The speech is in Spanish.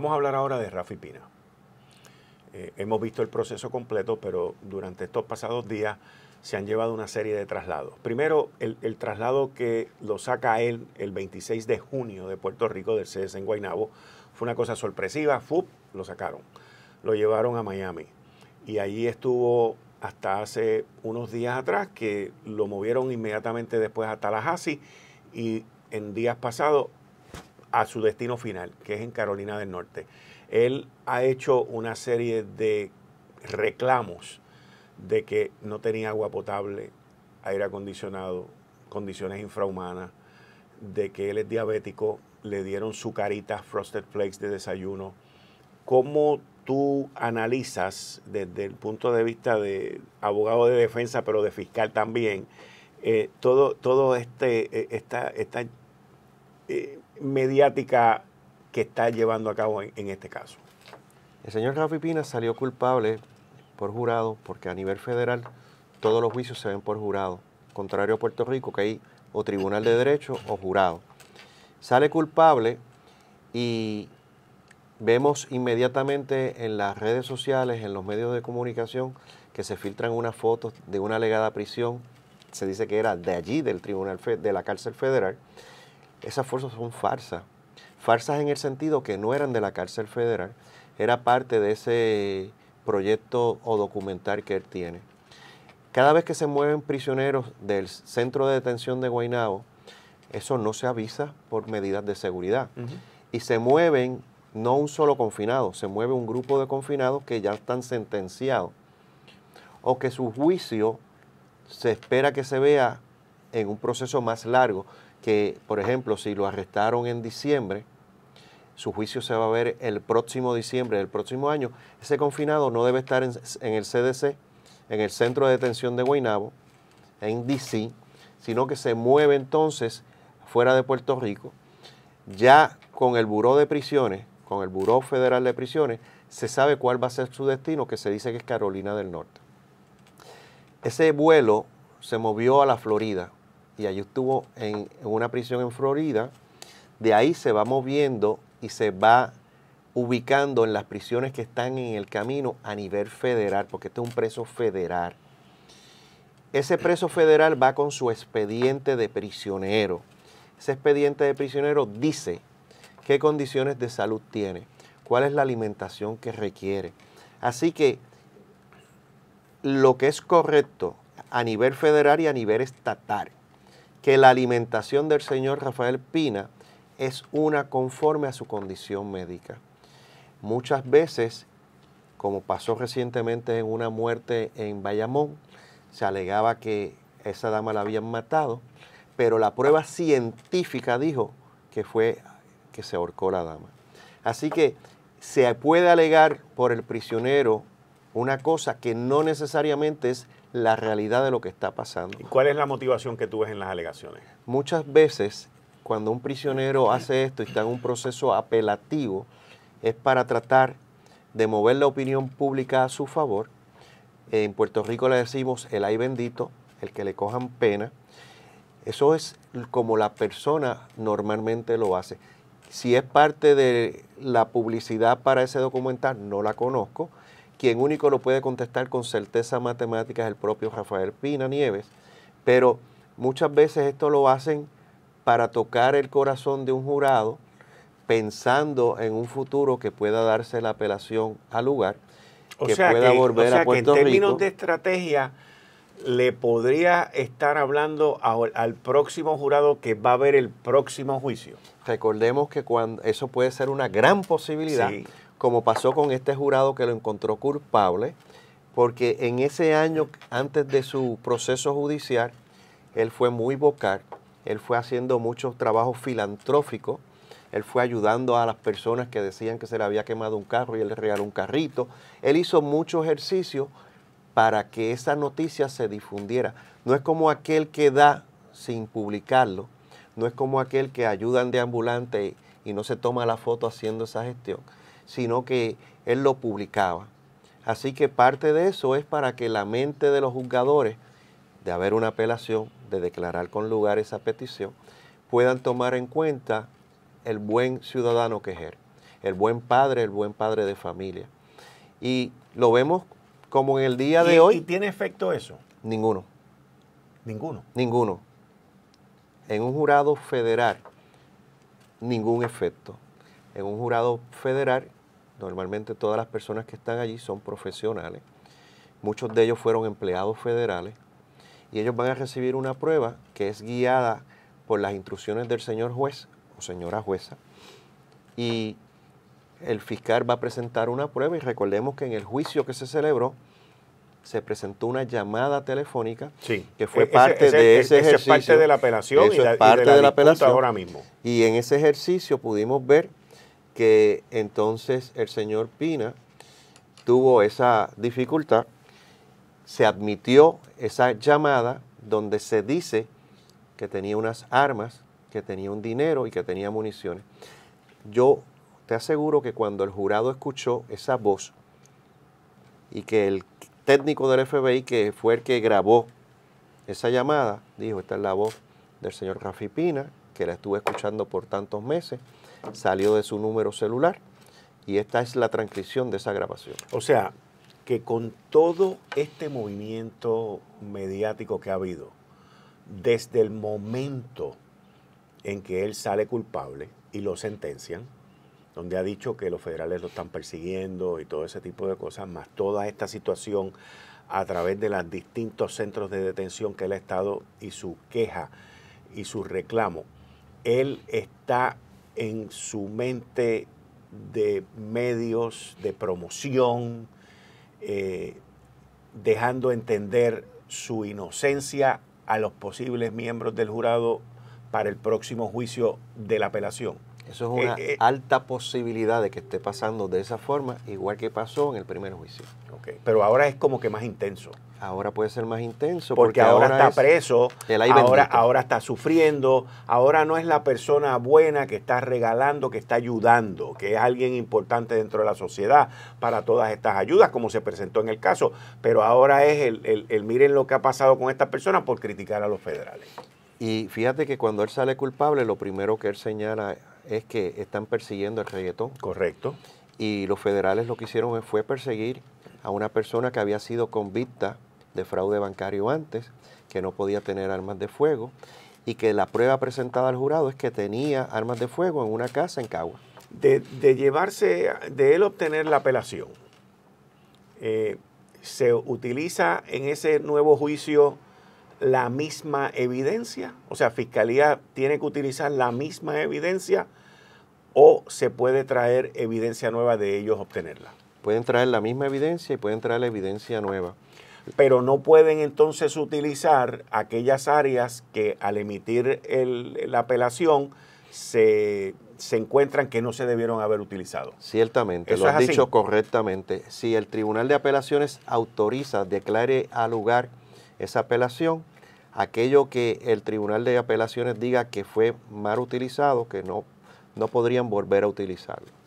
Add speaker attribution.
Speaker 1: Vamos a hablar ahora de Rafi Pina. Eh, hemos visto el proceso completo, pero durante estos pasados días se han llevado una serie de traslados. Primero, el, traslado que lo saca él el 26 de junio de Puerto Rico, del CDC en Guaynabo, fue una cosa sorpresiva. ¡Fup! Lo sacaron. Lo llevaron a Miami. Y allí estuvo hasta hace unos días atrás, que lo movieron inmediatamente después a Tallahassee. Y en días pasados a su destino final, que es en Carolina del Norte. Él ha hecho una serie de reclamos de que no tenía agua potable, aire acondicionado, condiciones infrahumanas, de que él es diabético, le dieron su carita Frosted Flakes de desayuno. ¿Cómo tú analizas desde el punto de vista de abogado de defensa, pero de fiscal también, eh, todo, todo este, eh, esta, eh, mediática que está llevando a cabo
Speaker 2: en, este caso? El señor Rafi Pina salió culpable por jurado, porque a nivel federal todos los juicios se ven por jurado, contrario a Puerto Rico, que hay o tribunal de derecho o jurado. Sale culpable y vemos inmediatamente en las redes sociales, en los medios de comunicación, que se filtran unas fotos de una alegada prisión, se dice que era de allí, del tribunal de la cárcel federal, esas fuerzas son farsas. Farsas en el sentido que no eran de la cárcel federal, era parte de ese proyecto o documental que él tiene. Cada vez que se mueven prisioneros del centro de detención de Guaynabo, eso no se avisa por medidas de seguridad. Y se mueven no un solo confinado, se mueve un grupo de confinados que ya están sentenciados o que su juicio se espera que se vea en un proceso más largo que, por ejemplo, si lo arrestaron en diciembre, su juicio se va a ver el próximo diciembre del próximo año. Ese confinado no debe estar en, el CDC, en el Centro de Detención de Guaynabo, en DC, sino que se mueve entonces fuera de Puerto Rico. Ya con el Buró de Prisiones, con el Buró Federal de Prisiones, se sabe cuál va a ser su destino, que se dice que es Carolina del Norte. Ese vuelo se movió a la Florida y allí estuvo en, en una prisión en Florida. De ahí se va moviendo y se va ubicando en las prisiones que están en el camino a nivel federal, porque este es un preso federal. Ese preso federal va con su expediente de prisionero. Ese expediente de prisionero dice qué condiciones de salud tiene, cuál es la alimentación que requiere. Así que lo que es correcto a nivel federal y a nivel estatal que la alimentación del señor Rafael Pina es una conforme a su condición médica. Muchas veces, como pasó recientemente en una muerte en Bayamón, se alegaba que esa dama la habían matado, pero la prueba científica dijo que fue que se ahorcó la dama. Así que se puede alegar por el prisionero una cosa que no necesariamente es la realidad de lo que está pasando. ¿Y cuál es la motivación que tú ves en las alegaciones? Muchas veces, cuando un prisionero hace esto y está en un proceso apelativo, es para tratar de mover la opinión pública a su favor. En Puerto Rico le decimos el ay bendito, el que le cojan pena. Eso es como la persona normalmente lo hace. Si es parte de la publicidad para ese documental, no la conozco. Quien único lo puede contestar con certeza matemática es el propio Rafael Pina Nieves, pero muchas veces esto lo hacen para tocar el corazón de un jurado pensando en un futuro que pueda darse la apelación al lugar, que pueda volver o sea a que en términos de
Speaker 1: estrategia, le podría estar hablando al próximo jurado que
Speaker 2: va a ver el próximo juicio. Recordemos que cuando eso puede ser una gran posibilidad, sí como pasó con este jurado que lo encontró culpable, porque en ese año antes de su proceso judicial, él fue muy vocal, él fue haciendo muchos trabajos filantróficos, él fue ayudando a las personas que decían que se le había quemado un carro y él le regaló un carrito, él hizo mucho ejercicio para que esa noticia se difundiera. No es como aquel que da sin publicarlo, no es como aquel que ayuda de ambulante y no se toma la foto haciendo esa gestión sino que él lo publicaba. Así que parte de eso es para que la mente de los juzgadores, de haber una apelación, de declarar con lugar esa petición, puedan tomar en cuenta el buen ciudadano que el buen padre, el buen padre de familia. Y lo vemos como en el día de hoy. ¿Y tiene
Speaker 1: efecto eso?
Speaker 2: Ninguno. Ninguno. Ninguno. En un jurado federal, ningún efecto. En un jurado federal Normalmente todas las personas que están allí son profesionales. Muchos de ellos fueron empleados federales y ellos van a recibir una prueba que es guiada por las instrucciones del señor juez o señora jueza. Y el fiscal va a presentar una prueba y recordemos que en el juicio que se celebró se presentó una llamada telefónica que fue e-, parte de ese, ejercicio. es parte de la apelación y, parte de, la ahora mismo. Y en ese ejercicio pudimos ver que entonces el señor Pina tuvo esa dificultad, se admitió esa llamada donde se dice que tenía unas armas, que tenía un dinero y que tenía municiones. Yo te aseguro que cuando el jurado escuchó esa voz y que el técnico del FBI, que fue el que grabó esa llamada, dijo, esta es la voz del señor Rafi Pina, que la estuve escuchando por tantos meses, salió de su número celular y esta es la transcripción de esa grabación.
Speaker 1: O sea, que con todo este movimiento mediático que ha habido, desde el momento en que él sale culpable y lo sentencian, donde ha dicho que los federales lo están persiguiendo y todo ese tipo de cosas, más toda esta situación a través de los distintos centros de detención que él ha estado y su queja y su reclamo, él está en su mente de medios, de promoción, eh, dejando entender su inocencia a los posibles miembros del jurado para el próximo juicio de la apelación? Eso es eh, una eh,
Speaker 2: alta posibilidad de que esté pasando de esa forma, igual que pasó en el primer juicio. Pero ahora es como que más intenso. Ahora puede ser más intenso. Porque, ahora, está preso, ahora, está sufriendo,
Speaker 1: ahora no es la persona buena que está regalando, que está ayudando, que es alguien importante dentro de la sociedad para todas estas ayudas, como se presentó en el caso. Pero ahora es el, el miren lo que ha pasado con esta persona por criticar a los federales.
Speaker 2: Y fíjate que cuando él sale culpable, lo primero que él señala es que están persiguiendo el reggaetón. Correcto. Y los federales lo que hicieron fue perseguir a una persona que había sido convicta de fraude bancario antes, que no podía tener armas de fuego, y que la prueba presentada al jurado es que tenía armas de fuego en una casa en Cagua. De, llevarse,
Speaker 1: de él obtener la apelación, eh, ¿se utiliza en ese nuevo juicio la misma evidencia? O sea, Fiscalía tiene que utilizar la misma evidencia o se puede traer evidencia nueva de ellos obtenerla.
Speaker 2: Pueden traer la misma evidencia y pueden traer la evidencia nueva. Pero
Speaker 1: no pueden entonces utilizar aquellas áreas que al emitir la apelación se, encuentran que no se debieron haber utilizado.
Speaker 2: Ciertamente, lo has dicho correctamente. Si el Tribunal de Apelaciones autoriza, declare al lugar esa apelación, aquello que el Tribunal de Apelaciones diga que fue mal utilizado, que no no podrían volver a utilizarlo.